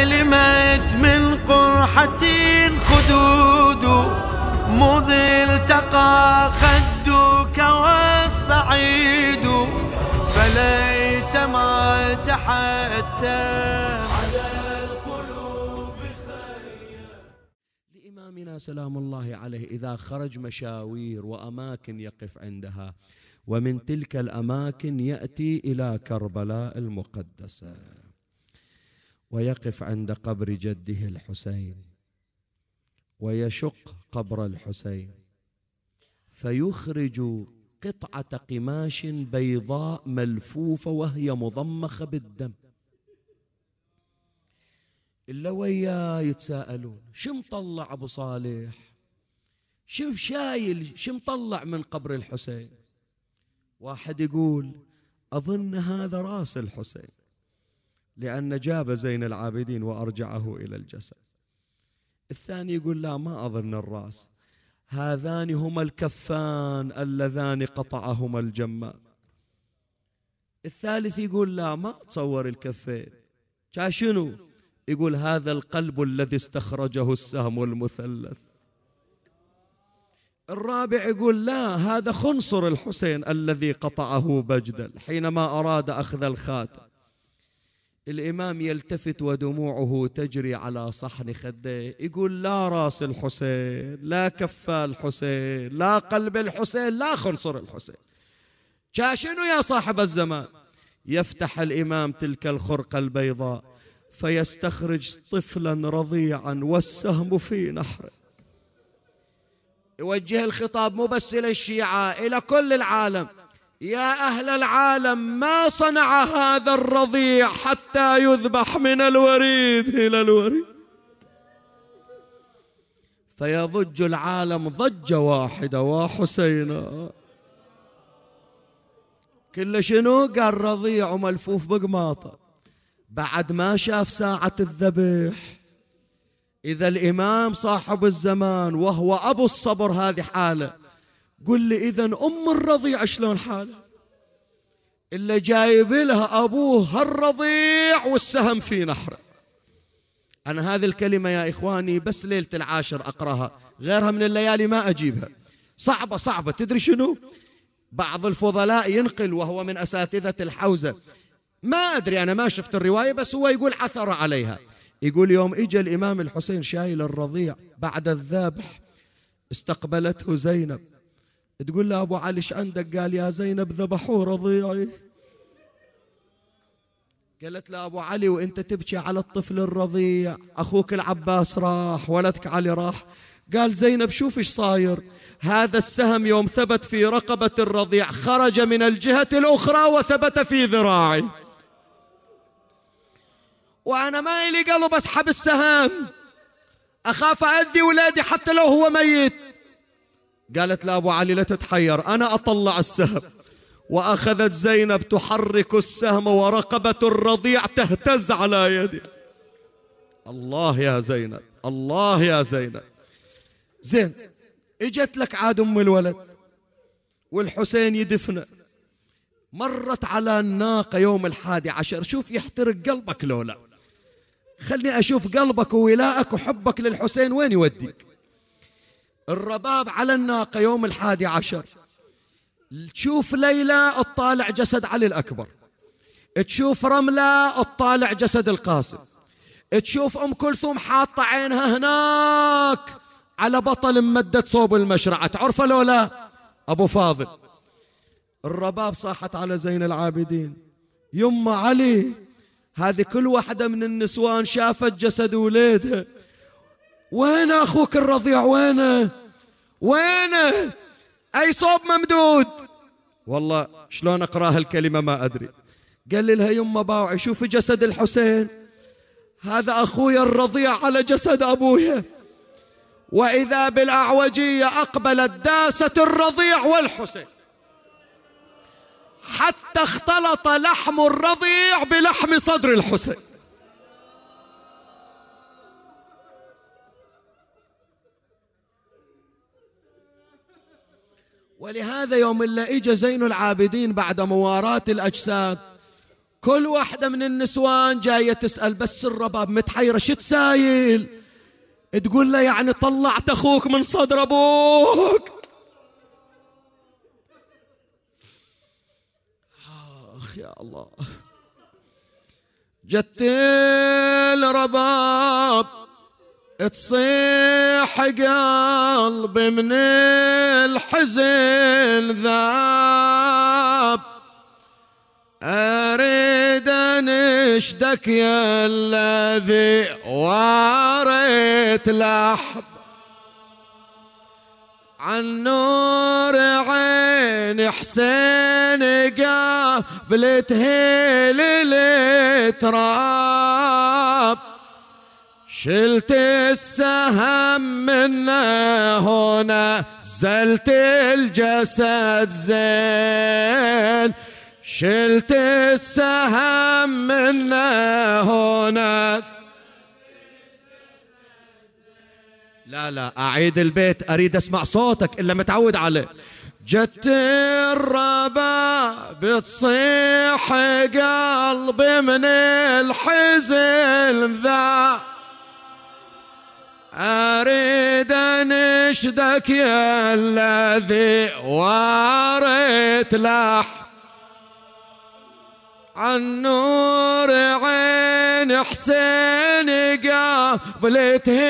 علمت من قرحة خدود مذ التقى خدك والصعيد فليت ما تحتم على القلوب خير لإمامنا سلام الله عليه إذا خرج مشاوير وأماكن يقف عندها ومن تلك الأماكن يأتي إلى كربلاء المقدسة ويقف عند قبر جده الحسين ويشق قبر الحسين فيخرج قطعة قماش بيضاء ملفوفة وهي مضمخة بالدم إلا وياه يتساءلون شو مطلع أبو صالح شو شايل شو مطلع من قبر الحسين واحد يقول أظن هذا راس الحسين لأن جاب زين العابدين وأرجعه إلى الجسد الثاني يقول لا ما أظن الرأس هذان هما الكفان اللذان قطعهما الجمال الثالث يقول لا ما أتصور الكفين شنو يقول هذا القلب الذي استخرجه السهم المثلث الرابع يقول لا هذا خنصر الحسين الذي قطعه بجدل حينما أراد أخذ الخاتم الإمام يلتفت ودموعه تجري على صحن خده يقول لا راس الحسين لا كفا الحسين لا قلب الحسين لا خنصر الحسين شاشنو يا صاحب الزمان يفتح الإمام تلك الخرقة البيضاء فيستخرج طفلا رضيعا والسهم في نحره يوجه الخطاب مو بس إلى الشيعة إلى كل العالم يا أهل العالم ما صنع هذا الرضيع حتى يذبح من الوريد إلى الوريد فيضج العالم ضجة واحدة وحسينا كل شنو قال رضيع وملفوف بقماطة بعد ما شاف ساعة الذبح إذا الإمام صاحب الزمان وهو أبو الصبر هذه حالة قل لي إذا أم الرضيع شلون حالها اللي جايب لها أبوه الرضيع والسهم في نحره أنا هذه الكلمة يا إخواني بس ليلة العاشر أقرأها غيرها من الليالي ما أجيبها صعبة صعبة تدري شنو بعض الفضلاء ينقل وهو من أساتذة الحوزة ما أدري أنا ما شفت الرواية بس هو يقول عثر عليها يقول يوم إجا الإمام الحسين شايل الرضيع بعد الذبح استقبلته زينب تقول له أبو علي ايش عندك قال يا زينب ذبحوا رضيعي قالت له أبو علي وأنت تبكي على الطفل الرضيع أخوك العباس راح ولدك علي راح قال زينب شوف ايش صاير هذا السهم يوم ثبت في رقبة الرضيع خرج من الجهة الأخرى وثبت في ذراعي وأنا ما إلي قلب أسحب السهام أخاف أذي ولادي حتى لو هو ميت قالت لأبو علي لا تتحير أنا أطلع السهم وأخذت زينب تحرك السهم ورقبة الرضيع تهتز على يدي الله يا زينب الله يا زينب زين اجت لك عاد ام الولد والحسين يدفنه مرت على الناقة يوم الحادي عشر شوف يحترق قلبك لولا خلني أشوف قلبك وولاءك وحبك للحسين وين يوديك الرباب على الناقة يوم الحادي عشر تشوف ليلى تطالع جسد علي الأكبر تشوف رملة تطالع جسد القاسم تشوف أم كلثوم حاطة عينها هناك على بطل ممدد صوب المشرعة تعرفه لولا أبو فاضل الرباب صاحت على زين العابدين يما علي هذه كل واحدة من النسوان شافت جسد وليدها وين أخوك الرضيع وينه وينه أي صوب ممدود والله شلون أقرأ هالكلمة ما أدري قال لها يما باوعي شوفي جسد الحسين هذا أخويا الرضيع على جسد أبويا وإذا بالأعوجية أقبلت داسة الرضيع والحسين حتى اختلط لحم الرضيع بلحم صدر الحسين ولهذا يوم اللي إجا زين العابدين بعد مواراة الأجساد كل واحدة من النسوان جاية تسأل بس الرباب متحيرة شو تسايل تقول له يعني طلعت أخوك من صدر أبوك آخ يا الله جت رباب تصيح قلبي من الحزن ذاب أريد أنشدك يا الذي واريت لحب عن نور عين حسين قابلت هيل التراب شلت السهم من هنا زلت الجسد زين شلت السهم من هنا لا لا أعيد البيت أريد أسمع صوتك إلا متعود عليه جت الربا بتصيح قلبي من الحزن ذا أريد أنشدك يا الذي واريت لح عن نور عين حسين قابلته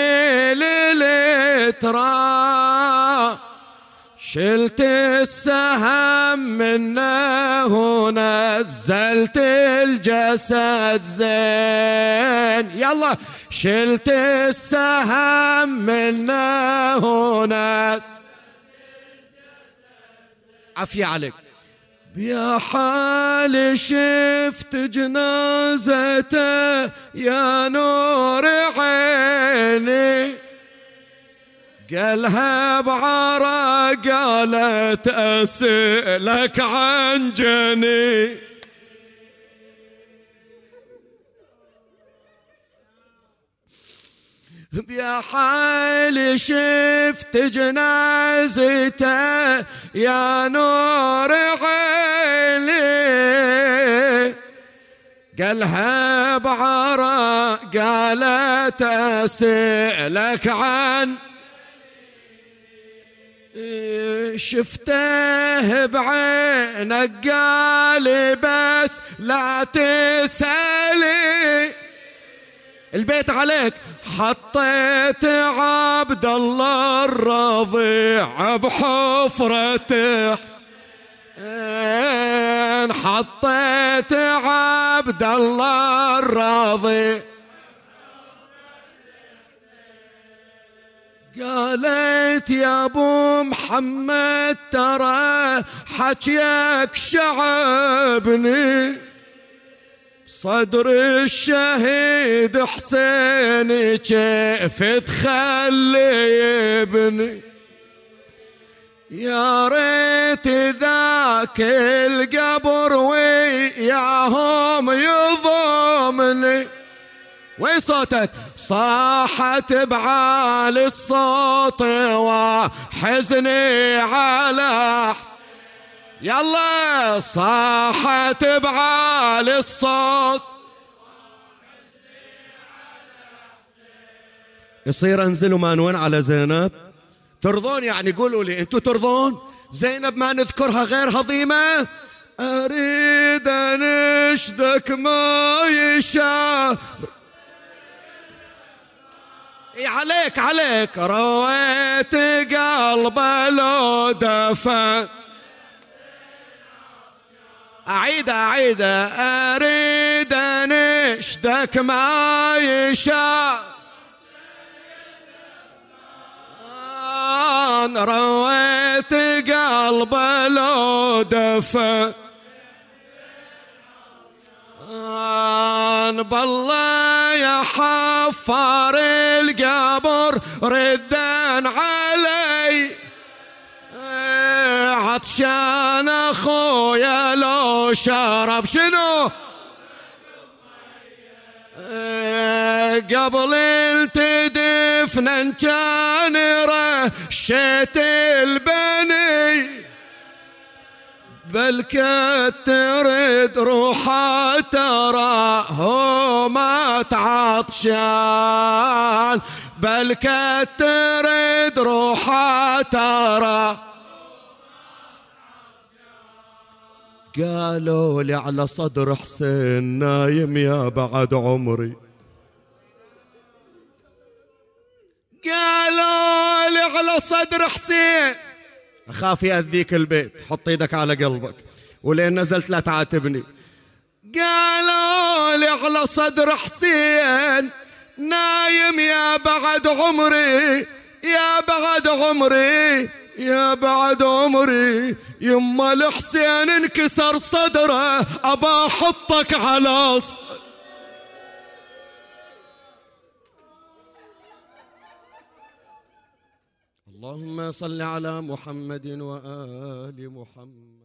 للتراب شلت السهم منه ونزلت الجسد زين يلا شلت السهم منا هنا عفية عليك يا حالي شفت جنازته يا نور عيني قالها بعرق قالت أسألك عن جني بيا حال شفت جنازته يا نور عيني قالها بعرا قالت اسالك عن شفته بعينك قال بس لا تسالي البيت عليك حطيت عبد الله الرضيع بحفرته حطيت عبد الله الرضيع قالت يا ابو محمد ترى حكيك شعبني صدر الشهيد حسين كيف تخلي ابني يا ريت ذاك القبر وياهم يضمني وين صوتك صاحت بعالي الصوت وحزني على حسين يلا صاحت بعالي الصوت يصير انزلوا مانوين على زينب ترضون يعني قولوا لي انتو ترضون زينب ما نذكرها غير هضيمه اريد انشدك ما يشاء إيه عليك عليك رويت قلبه لو دفن أعيد أعيد أريد أنشدك ما يشاء رويت قلب لو أنا بالله يا حفار القبر ردا علي آه، عطشان وشرب شنو إيه، قبل التدفن كان رشيت البني بل كترد روحا ترى هو ما تعطشان بل كترد روحا ترى قالوا لي على صدر حسين نايم يا بعد عمري قالوا لي على صدر حسين اخاف ياذيك البيت حط ايدك على قلبك ولين نزلت لا تعاتبني قالوا لي على صدر حسين نايم يا بعد عمري يا بعد عمري يا بعد عمري يما الحسين انكسر صدره ابا احطك على اللهم صل على محمد وآل محمد